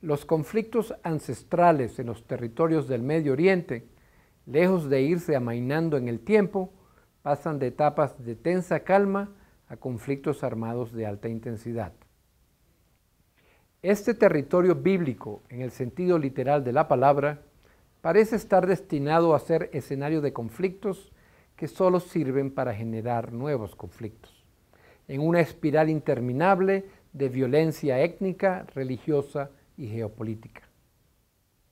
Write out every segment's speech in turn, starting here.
Los conflictos ancestrales en los territorios del Medio Oriente, lejos de irse amainando en el tiempo, pasan de etapas de tensa calma a conflictos armados de alta intensidad. Este territorio bíblico, en el sentido literal de la palabra, parece estar destinado a ser escenario de conflictos que solo sirven para generar nuevos conflictos, en una espiral interminable de violencia étnica, religiosa y geopolítica.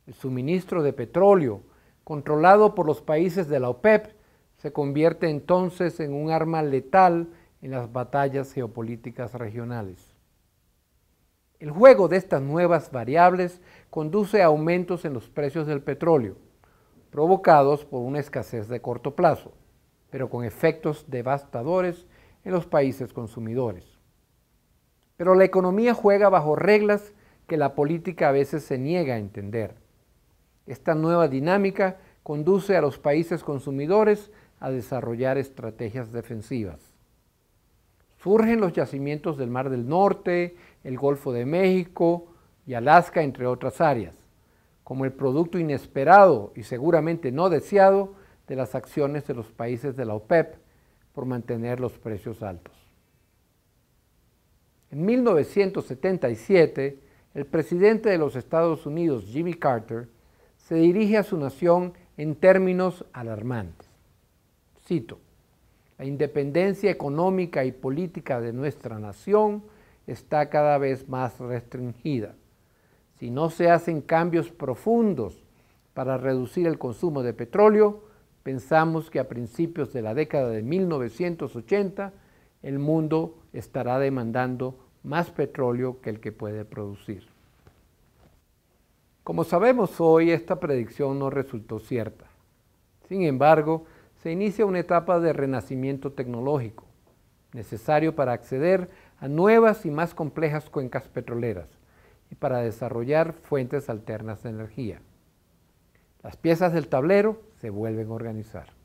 El suministro de petróleo, controlado por los países de la OPEP, se convierte entonces en un arma letal en las batallas geopolíticas regionales. El juego de estas nuevas variables conduce a aumentos en los precios del petróleo, provocados por una escasez de corto plazo, pero con efectos devastadores en los países consumidores. Pero la economía juega bajo reglas que la política a veces se niega a entender. Esta nueva dinámica conduce a los países consumidores a desarrollar estrategias defensivas. Surgen los yacimientos del Mar del Norte, el Golfo de México y Alaska, entre otras áreas, como el producto inesperado y seguramente no deseado de las acciones de los países de la OPEP por mantener los precios altos. En 1977, el presidente de los Estados Unidos, Jimmy Carter, se dirige a su nación en términos alarmantes. Cito, la independencia económica y política de nuestra nación está cada vez más restringida. Si no se hacen cambios profundos para reducir el consumo de petróleo, pensamos que a principios de la década de 1980 el mundo estará demandando más petróleo que el que puede producir. Como sabemos hoy, esta predicción no resultó cierta. Sin embargo, se inicia una etapa de renacimiento tecnológico, necesario para acceder a nuevas y más complejas cuencas petroleras y para desarrollar fuentes alternas de energía. Las piezas del tablero se vuelven a organizar.